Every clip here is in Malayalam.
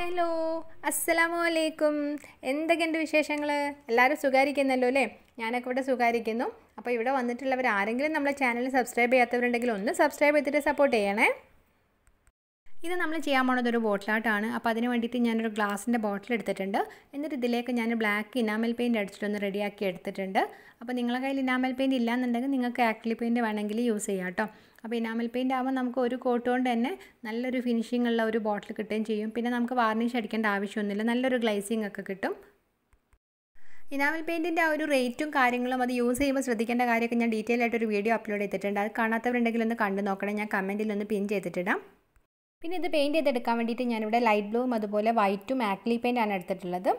ഹലോ അസ്സലാമു അലൈക്കും എന്തൊക്കെയുണ്ട് വിശേഷങ്ങൾ എല്ലാവരും സുഖാരിക്കുന്നല്ലോ അല്ലേ ഞാനൊക്കെ ഇവിടെ സുഖാരിക്കുന്നു അപ്പോൾ ഇവിടെ വന്നിട്ടുള്ളവർ ആരെങ്കിലും നമ്മളെ ചാനൽ സബ്സ്ക്രൈബ് ചെയ്യാത്തവരുണ്ടെങ്കിൽ ഒന്ന് സബ്സ്ക്രൈബ് ചെയ്തിട്ട് സപ്പോർട്ട് ചെയ്യണേ ഇത് നമ്മൾ ചെയ്യാൻ പോണത് ഒരു ബോട്ടിലാട്ടാണ് അപ്പോൾ അതിന് വേണ്ടിയിട്ട് ഞാനൊരു ഗ്ലാസിൻ്റെ ബോട്ടിൽ എടുത്തിട്ടുണ്ട് എന്നിട്ട് ഇതിലേക്ക് ഞാൻ ബ്ലാക്ക് ഇനാമൽ പെയിൻറ്റ് അടിച്ചിട്ടൊന്ന് റെഡിയാക്കി എടുത്തിട്ടുണ്ട് അപ്പോൾ നിങ്ങളുടെ കയ്യിൽ ഇനാമൽ ഇല്ല ഇല്ലാന്നുണ്ടെങ്കിൽ നിങ്ങൾക്ക് ആക്ലി പെയിൻറ്റ് വേണമെങ്കിൽ യൂസ് ചെയ്യാം കേട്ടോ അപ്പോൾ ഇനാമൽ പെയിൻ്റ് ആകുമ്പോൾ നമുക്ക് ഒരു കോട്ട് കൊണ്ട് തന്നെ നല്ലൊരു ഫിനിഷിംഗ് ഉള്ള ഒരു ബോട്ടിൽ കിട്ടുകയും ചെയ്യും പിന്നെ നമുക്ക് വാർണിഷ് അടിക്കേണ്ട ആവശ്യമൊന്നുമില്ല നല്ലൊരു ഗ്ലൈസിങ് ഒക്കെ കിട്ടും ഇനാമൽ പെയിൻറ്റിൻ്റെ ആ ഒരു റേറ്റും കാര്യങ്ങളും അത് യൂസ് ചെയ്യുമ്പോൾ ശ്രദ്ധിക്കേണ്ട കാര്യമൊക്കെ ഞാൻ ഡീറ്റെയിൽ ആയിട്ടൊരു വീഡിയോ അപ്ലോഡ് ചെയ്തിട്ടുണ്ട് അത് കാണാത്തവരുണ്ടെങ്കിൽ ഒന്ന് കണ്ടു നോക്കണം ഞാൻ കമൻറ്റിൽ ഒന്ന് പിൻ ചെയ്തിട്ടിടാം പിന്നെ ഇത് പെയിൻറ് ചെയ്തെടുക്കാൻ വേണ്ടിയിട്ട് ഞാനിവിടെ ലൈറ്റ് ബ്ലൂവും അതുപോലെ വൈറ്റും ആക്ലി ആണ് എടുത്തിട്ടുള്ളത്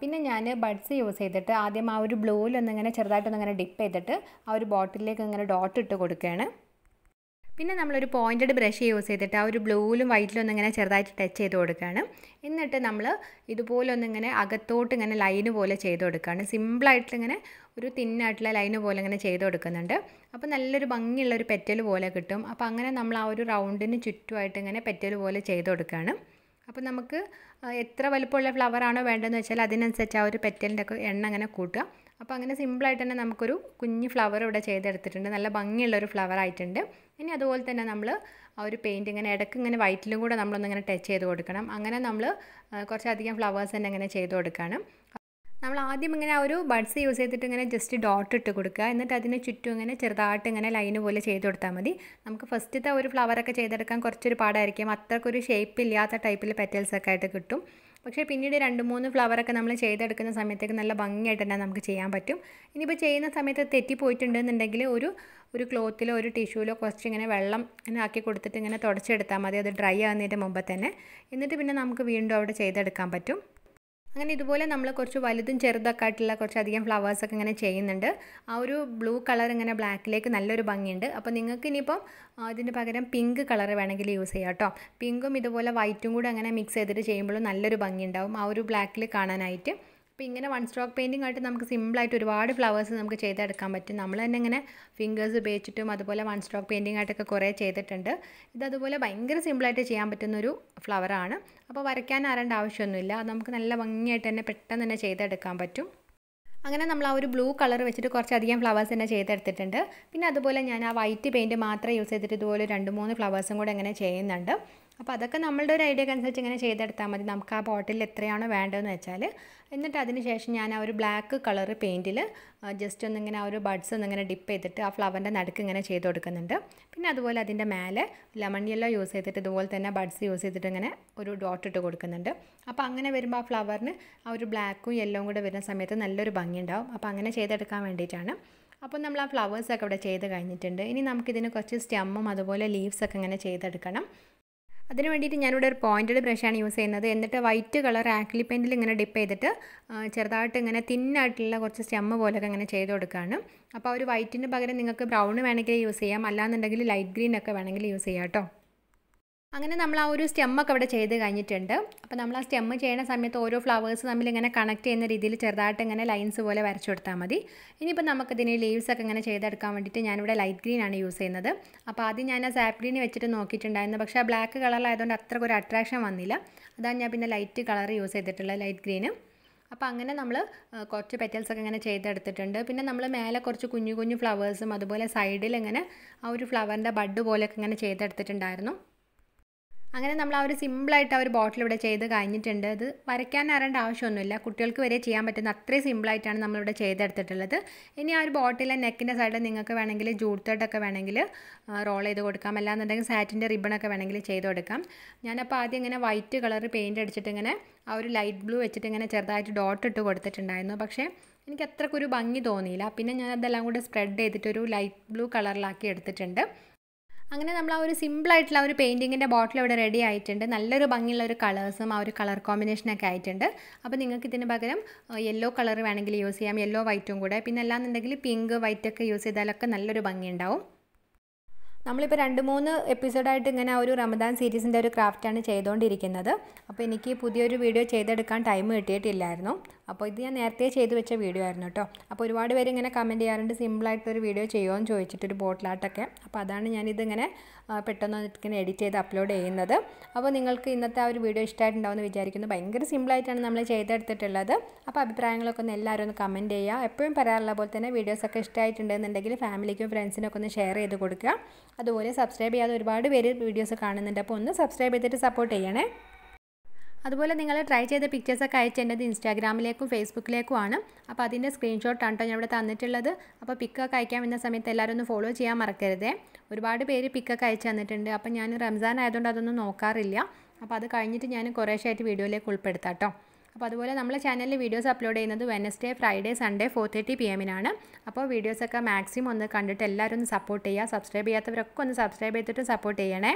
പിന്നെ ഞാൻ ബഡ്സ് യൂസ് ചെയ്തിട്ട് ആദ്യം ആ ഒരു ബ്ലൂവിലൊന്നിങ്ങനെ ചെറുതായിട്ടൊന്നിങ്ങനെ ഡിപ്പ് ചെയ്തിട്ട് ആ ഒരു ബോട്ടിലേക്ക് ഇങ്ങനെ ഡോട്ട് ഇട്ട് കൊടുക്കുകയാണ് പിന്നെ നമ്മളൊരു പോയിൻറ്റഡ് ബ്രഷ് യൂസ് ചെയ്തിട്ട് ആ ഒരു ബ്ലൂവിലും വൈറ്റിലും ഒന്നിങ്ങനെ ചെറുതായിട്ട് ടച്ച് ചെയ്ത് കൊടുക്കുകയാണ് എന്നിട്ട് നമ്മൾ ഇതുപോലെ ഒന്നിങ്ങനെ അകത്തോട്ട് ഇങ്ങനെ ലൈന് പോലെ ചെയ്ത് കൊടുക്കുകയാണ് സിമ്പിളായിട്ടിങ്ങനെ ഇങ്ങനെ ഒരു തിന്നായിട്ടുള്ള ലൈന് പോലെ ഇങ്ങനെ ചെയ്ത് കൊടുക്കുന്നുണ്ട് അപ്പോൾ നല്ലൊരു ഭംഗിയുള്ള ഒരു പെറ്റൽ പോലെ കിട്ടും അപ്പോൾ അങ്ങനെ നമ്മൾ ആ ഒരു റൗണ്ടിന് ചുറ്റുമായിട്ട് ഇങ്ങനെ പെറ്റൽ പോലെ ചെയ്ത് കൊടുക്കുകയാണ് അപ്പോൾ നമുക്ക് എത്ര വലുപ്പമുള്ള ഫ്ലവറാണോ വേണ്ടതെന്ന് വെച്ചാൽ അതിനനുസരിച്ച് ആ ഒരു പെറ്റലിൻ്റെ ഒക്കെ എണ്ണ അങ്ങനെ കൂട്ടുക അപ്പോൾ അങ്ങനെ സിമ്പിളായിട്ട് തന്നെ നമുക്കൊരു കുഞ്ഞ് ഫ്ലവർ ഇവിടെ ചെയ്തെടുത്തിട്ടുണ്ട് നല്ല ഭംഗിയുള്ളൊരു ഫ്ലവർ ആയിട്ടുണ്ട് ഇനി അതുപോലെ തന്നെ നമ്മൾ ആ ഒരു പെയിൻറ്റ് ഇങ്ങനെ ഇടയ്ക്ക് ഇങ്ങനെ വൈറ്റിലും കൂടെ നമ്മളൊന്നിങ്ങനെ ടച്ച് ചെയ്ത് കൊടുക്കണം അങ്ങനെ നമ്മൾ കുറച്ചധികം ഫ്ലവേഴ്സ് തന്നെ ഇങ്ങനെ ചെയ്ത് കൊടുക്കുകയാണ് നമ്മൾ ആദ്യം ഇങ്ങനെ ആ ഒരു ബഡ്സ് യൂസ് ചെയ്തിട്ട് ഇങ്ങനെ ജസ്റ്റ് ഡോട്ട് ഇട്ട് കൊടുക്കുക എന്നിട്ട് അതിന് ചുറ്റും ഇങ്ങനെ ചെറുതായിട്ട് ഇങ്ങനെ ലൈന് പോലെ ചെയ്ത് കൊടുത്താൽ മതി നമുക്ക് ഫസ്റ്റത്തെ ഒരു ഫ്ലവറൊക്കെ ചെയ്തെടുക്കാൻ കുറച്ചൊരു പാടായിരിക്കും അത്രക്കൊരു ഷേപ്പ് ഇല്ലാത്ത ടൈപ്പിൽ പെറ്റൽസൊക്കെ ആയിട്ട് കിട്ടും പക്ഷേ പിന്നീട് രണ്ട് മൂന്ന് ഫ്ലവറൊക്കെ നമ്മൾ ചെയ്തെടുക്കുന്ന സമയത്തേക്ക് നല്ല ഭംഗിയായിട്ട് തന്നെ നമുക്ക് ചെയ്യാൻ പറ്റും ഇനിയിപ്പോൾ ചെയ്യുന്ന സമയത്ത് തെറ്റിപ്പോയിട്ടുണ്ടെന്നുണ്ടെങ്കിൽ ഒരു ഒരു ക്ലോത്തിലോ ഒരു ടിഷ്യൂലോ കുറച്ച് ഇങ്ങനെ വെള്ളം ഇങ്ങനെ ആക്കി കൊടുത്തിട്ട് ഇങ്ങനെ തുടച്ചെടുത്താൽ മതി അത് ഡ്രൈ ആകുന്നതിൻ്റെ മുമ്പ് തന്നെ എന്നിട്ട് പിന്നെ നമുക്ക് വീണ്ടും അവിടെ ചെയ്തെടുക്കാൻ പറ്റും അങ്ങനെ ഇതുപോലെ നമ്മൾ കുറച്ച് വലുതും ചെറുതൊക്കെ ആയിട്ടുള്ള കുറച്ചധികം ഫ്ലവേഴ്സൊക്കെ ഇങ്ങനെ ചെയ്യുന്നുണ്ട് ആ ഒരു ബ്ലൂ കളർ ഇങ്ങനെ ബ്ലാക്കിലേക്ക് നല്ലൊരു ഭംഗിയുണ്ട് അപ്പോൾ നിങ്ങൾക്ക് ഇനിയിപ്പം അതിന് പകരം പിങ്ക് കളർ വേണമെങ്കിൽ യൂസ് ചെയ്യാം കേട്ടോ പിങ്കും ഇതുപോലെ വൈറ്റും കൂടെ അങ്ങനെ മിക്സ് ചെയ്തിട്ട് ചെയ്യുമ്പോഴും നല്ലൊരു ഭംഗിയുണ്ടാവും ആ ഒരു ബ്ലാക്കിൽ കാണാനായിട്ട് അപ്പോൾ ഇങ്ങനെ വൺ സ്ട്രോക്ക് പെയിൻറ്റിംഗ് ആയിട്ട് നമുക്ക് സിമ്പിളായിട്ട് ഒരുപാട് ഫ്ലവേഴ്സ് നമുക്ക് ചെയ്തെടുക്കാൻ പറ്റും നമ്മൾ തന്നെ ഇങ്ങനെ ഫിംഗേഴ്സ് ഉപയോഗിച്ചിട്ടും അതുപോലെ വൺ സ്ട്രോക്ക് പെയിൻറ്റിംഗ് ആയിട്ടൊക്കെ കുറേ ചെയ്തിട്ടുണ്ട് ഇതതുപോലെ ഭയങ്കര സിമ്പിളായിട്ട് ചെയ്യാൻ പറ്റുന്നൊരു ഫ്ലവറാണ് അപ്പോൾ വരയ്ക്കാൻ ആരേണ്ട ആവശ്യമൊന്നുമില്ല അത് നമുക്ക് നല്ല ഭംഗിയായിട്ട് തന്നെ പെട്ടെന്ന് തന്നെ ചെയ്തെടുക്കാൻ പറ്റും അങ്ങനെ നമ്മൾ ആ ഒരു ബ്ലൂ കളർ വെച്ചിട്ട് കുറച്ചധികം ഫ്ലവേഴ്സ് തന്നെ ചെയ്തെടുത്തിട്ടുണ്ട് പിന്നെ അതുപോലെ ഞാൻ ആ വൈറ്റ് പെയിൻറ്റ് മാത്രം യൂസ് ചെയ്തിട്ട് ഇതുപോലെ രണ്ട് മൂന്ന് ഫ്ലവേഴ്സും കൂടെ അങ്ങനെ ചെയ്യുന്നുണ്ട് അപ്പോൾ അതൊക്കെ നമ്മളുടെ ഒരു ഐഡിയ അനുസരിച്ച് ഇങ്ങനെ ചെയ്തെടുത്താൽ മതി നമുക്ക് ആ ബോട്ടിൽ എത്രയാണോ വേണ്ടതെന്ന് വെച്ചാൽ എന്നിട്ട് അതിന് ശേഷം ഞാൻ ആ ഒരു ബ്ലാക്ക് കളർ പെയിൻറ്റിൽ ജസ്റ്റ് ഒന്നിങ്ങനെ ആ ഒരു ബഡ്സ് ഒന്നിങ്ങനെ ഡിപ്പ് ചെയ്തിട്ട് ആ ഫ്ലവറിൻ്റെ നടുക്ക് ഇങ്ങനെ ചെയ്ത് കൊടുക്കുന്നുണ്ട് പിന്നെ അതുപോലെ അതിൻ്റെ മേലെ ലെമൺ യെല്ലോ യൂസ് ചെയ്തിട്ട് ഇതുപോലെ തന്നെ ബഡ്സ് യൂസ് ചെയ്തിട്ട് ഇങ്ങനെ ഒരു ഡോട്ട് ഇട്ട് കൊടുക്കുന്നുണ്ട് അപ്പോൾ അങ്ങനെ വരുമ്പോൾ ആ ഫ്ലവറിന് ആ ഒരു ബ്ലാക്കും യെല്ലോ കൂടെ വരുന്ന സമയത്ത് നല്ലൊരു ഭംഗിയുണ്ടാവും അപ്പോൾ അങ്ങനെ ചെയ്തെടുക്കാൻ വേണ്ടിയിട്ടാണ് അപ്പോൾ നമ്മൾ ആ ഫ്ലവേഴ്സൊക്കെ ഇവിടെ ചെയ്ത് കഴിഞ്ഞിട്ടുണ്ട് ഇനി നമുക്കിതിന് കുറച്ച് സ്റ്റെമ്മും അതുപോലെ ലീവ്സൊക്കെ ഇങ്ങനെ ചെയ്തെടുക്കണം അതിന് വേണ്ടിയിട്ട് ഞാനിവിടെ ഒരു പോയിൻറ്റഡ് ബ്രഷാണ് യൂസ് ചെയ്യുന്നത് എന്നിട്ട് വൈറ്റ് കളർ ആക്ലി പെയിൻറ്റിൽ ഇങ്ങനെ ഡിപ്പ് ചെയ്തിട്ട് ചെറുതായിട്ട് ഇങ്ങനെ തിന്നായിട്ടുള്ള കുറച്ച് സ്റ്റെമ്മ് പോലൊക്കെ ഇങ്ങനെ ചെയ്ത് കൊടുക്കുകയാണ് അപ്പോൾ ഒരു വൈറ്റിന് പകരം നിങ്ങൾക്ക് ബ്രൗൺ വേണമെങ്കിൽ യൂസ് ചെയ്യാം അല്ലാന്നുണ്ടെങ്കിൽ ലൈറ്റ് ഗ്രീൻ ഒക്കെ വേണമെങ്കിൽ യൂസ് ചെയ്യാം കേട്ടോ അങ്ങനെ നമ്മൾ ആ ഒരു സ്റ്റെമ്മൊക്കെ ഇവിടെ ചെയ്ത് കഴിഞ്ഞിട്ടുണ്ട് അപ്പോൾ നമ്മൾ ആ സ്റ്റെമ്മ് ചെയ്യുന്ന സമയത്ത് ഓരോ ഫ്ലവേഴ്സ് തമ്മിൽ ഇങ്ങനെ കണക്ട് ചെയ്യുന്ന രീതിയിൽ ചെറുതായിട്ട് ഇങ്ങനെ ലൈൻസ് പോലെ വരച്ചു കൊടുത്താൽ മതി ഇനിയിപ്പോൾ നമുക്കിതിന് ലീവ്സൊക്കെ ഇങ്ങനെ ചെയ്തെടുക്കാൻ വേണ്ടിയിട്ട് ഞാനിവിടെ ലൈറ്റ് ഗ്രീൻ ആണ് യൂസ് ചെയ്യുന്നത് അപ്പോൾ ആദ്യം ഞാൻ ആ സാപ്പ് ഗ്രീൻ വെച്ചിട്ട് നോക്കിയിട്ടുണ്ടായിരുന്നു പക്ഷേ ആ ബ്ലാക്ക് കളറിലായതുകൊണ്ട് അത്രയ്ക്ക് ഒരു അട്രാക്ഷൻ വന്നില്ല അതാണ് ഞാൻ പിന്നെ ലൈറ്റ് കളർ യൂസ് ചെയ്തിട്ടുള്ളത് ലൈറ്റ് ഗ്രീന് അപ്പോൾ അങ്ങനെ നമ്മൾ കുറച്ച് പെറ്റൽസൊക്കെ ഇങ്ങനെ ചെയ്തെടുത്തിട്ടുണ്ട് പിന്നെ നമ്മൾ മേലെ കുറച്ച് കുഞ്ഞു കുഞ്ഞു ഫ്ലവേഴ്സും അതുപോലെ സൈഡിൽ ഇങ്ങനെ ആ ഒരു ഫ്ലവറിൻ്റെ ബഡ് പോലെയൊക്കെ ഇങ്ങനെ ചെയ്തെടുത്തിട്ടുണ്ടായിരുന്നു അങ്ങനെ നമ്മൾ ആ ഒരു സിമ്പിളായിട്ട് ആ ഒരു ബോട്ടിൽ ഇവിടെ ചെയ്ത് കഴിഞ്ഞിട്ടുണ്ട് അത് വരയ്ക്കാൻ അറിയേണ്ട ആവശ്യമൊന്നുമില്ല കുട്ടികൾക്ക് വരെ ചെയ്യാൻ പറ്റുന്ന അത്രയും സിമ്പിളായിട്ടാണ് നമ്മളിവിടെ ചെയ്തെടുത്തിട്ടുള്ളത് ഇനി ആ ഒരു ബോട്ടിലെ നെക്കിൻ്റെ സൈഡിൽ നിങ്ങൾക്ക് വേണമെങ്കിൽ ജൂട്ട് വേണമെങ്കിൽ റോൾ ചെയ്ത് കൊടുക്കാം അല്ലാന്നുണ്ടെങ്കിൽ സാറ്റിൻ്റെ റിബണൊക്കെ വേണമെങ്കിൽ ചെയ്ത് കൊടുക്കാം ഞാനപ്പോൾ ആദ്യം ഇങ്ങനെ വൈറ്റ് കളർ പെയിൻ്റ് അടിച്ചിട്ട് ഇങ്ങനെ ആ ഒരു ലൈറ്റ് ബ്ലൂ വെച്ചിട്ട് ഇങ്ങനെ ചെറുതായിട്ട് ഡോട്ട് ഇട്ട് കൊടുത്തിട്ടുണ്ടായിരുന്നു പക്ഷേ എനിക്ക് അത്രക്കൊരു ഭംഗി തോന്നിയില്ല പിന്നെ ഞാൻ അതെല്ലാം കൂടെ സ്പ്രെഡ് ചെയ്തിട്ടൊരു ലൈറ്റ് ബ്ലൂ കളറിലാക്കി എടുത്തിട്ടുണ്ട് അങ്ങനെ നമ്മൾ ആ ഒരു സിമ്പിളായിട്ടുള്ള ഒരു പെയിൻറ്റിങ്ങിൻ്റെ ബോട്ടിൽ ഇവിടെ റെഡി ആയിട്ടുണ്ട് നല്ലൊരു ഭംഗിയുള്ള ഒരു കളേഴ്സും ആ ഒരു കളർ കോമ്പിനേഷനൊക്കെ ആയിട്ടുണ്ട് അപ്പോൾ നിങ്ങൾക്ക് ഇതിന് പകരം യെല്ലോ കളർ വേണമെങ്കിൽ യൂസ് ചെയ്യാം യെല്ലോ വൈറ്റും കൂടെ പിന്നെ അല്ലാന്നുണ്ടെങ്കിൽ പിങ്ക് വൈറ്റൊക്കെ യൂസ് ചെയ്താലൊക്കെ നല്ലൊരു ഭംഗി ഉണ്ടാവും നമ്മളിപ്പോൾ രണ്ട് മൂന്ന് എപ്പിസോഡായിട്ട് ഇങ്ങനെ ഒരു റമദാൻ സീരീസിൻ്റെ ഒരു ക്രാഫ്റ്റാണ് ചെയ്തുകൊണ്ടിരിക്കുന്നത് അപ്പോൾ എനിക്ക് പുതിയൊരു വീഡിയോ ചെയ്തെടുക്കാൻ ടൈം കിട്ടിയിട്ടില്ലായിരുന്നു അപ്പോൾ ഇത് ഞാൻ നേരത്തെ ചെയ്തു വെച്ച വീഡിയോ ആയിരുന്നു കേട്ടോ അപ്പോൾ ഒരുപാട് പേര് ഇങ്ങനെ കമൻറ്റ് ചെയ്യാറുണ്ട് സിമ്പിളായിട്ടൊരു വീഡിയോ ചെയ്യുമോ എന്ന് ചോദിച്ചിട്ടൊരു ബോട്ടിലാട്ടൊക്കെ അപ്പോൾ അതാണ് ഞാനിതിങ്ങനെ പെട്ടെന്ന് ഇങ്ങനെ എഡിറ്റ് ചെയ്ത് അപ്ലോഡ് ചെയ്യുന്നത് അപ്പോൾ നിങ്ങൾക്ക് ഇന്നത്തെ ആ ഒരു വീഡിയോ ഇഷ്ടമായിട്ടുണ്ടാവുമെന്ന് വിചാരിക്കുന്നു ഭയങ്കര സിമ്പിളായിട്ടാണ് നമ്മൾ ചെയ്തെടുത്തിട്ടുള്ളത് അപ്പോൾ അഭിപ്രായങ്ങളൊക്കെ ഒന്ന് എല്ലാവരും ഒന്ന് കമൻറ്റ് ചെയ്യുക എപ്പോഴും പറയാറുള്ള പോലെ തന്നെ വീഡിയോസൊക്കെ ഇഷ്ടമായിട്ടുണ്ടെന്നുണ്ടെങ്കിൽ ഫാമിലിക്കും ഫ്രണ്ട്സിനൊക്കെ ഒന്ന് ഷെയർ ചെയ്ത് കൊടുക്കുക അതുപോലെ സബ്സ്ക്രൈബ് ചെയ്യാതെ ഒരുപാട് പേര് വീഡിയോസ് കാണുന്നുണ്ട് അപ്പോൾ ഒന്ന് സബ്സ്ക്രൈബ് ചെയ്തിട്ട് സപ്പോർട്ട് ചെയ്യണേ അതുപോലെ നിങ്ങൾ ട്രൈ ചെയ്ത പിക്ചേഴ്സൊക്കെ അയച്ചേണ്ടത് ഇൻസ്റ്റാഗ്രാമിലേക്കും ഫേസ്ബുക്കിലേക്കുമാണ് അപ്പോൾ അതിൻ്റെ സ്ക്രീൻഷോട്ട് ആണ് ഞാൻ ഇവിടെ തന്നിട്ടുള്ളത് അപ്പോൾ പിക്കൊക്കെ അയക്കാൻ വരുന്ന സമയത്ത് എല്ലാവരും ഒന്ന് ഫോളോ ചെയ്യാൻ മറക്കരുതേ ഒരുപാട് പേര് പിക്കൊക്കെ അയച്ചു തന്നിട്ടുണ്ട് അപ്പോൾ ഞാൻ റംസാൻ ആയതുകൊണ്ട് അതൊന്നും നോക്കാറില്ല അപ്പോൾ അത് കഴിഞ്ഞിട്ട് ഞാൻ കുറേശ്ശായിട്ട് വീഡിയോയിലേക്ക് ഉൾപ്പെടുത്താം കേട്ടോ അപ്പോൾ അതുപോലെ നമ്മളെ ചാനലിൽ വീഡിയോസ് അപ്ലോഡ് ചെയ്യുന്നത് Wednesday Friday Sunday four thirty P എമ്മിനാണ് അപ്പോൾ വീഡിയോസൊക്കെ മാക്സിമം ഒന്ന് കണ്ടിട്ട് എല്ലാവരും ഒന്ന് സപ്പോർട്ട് ചെയ്യുക സബ്സ്ക്രൈബ് ചെയ്യാത്തവരൊക്കെ ഒന്ന് സബ്സ്ക്രൈബ് ചെയ്തിട്ട് സപ്പോർട്ട് ചെയ്യണേ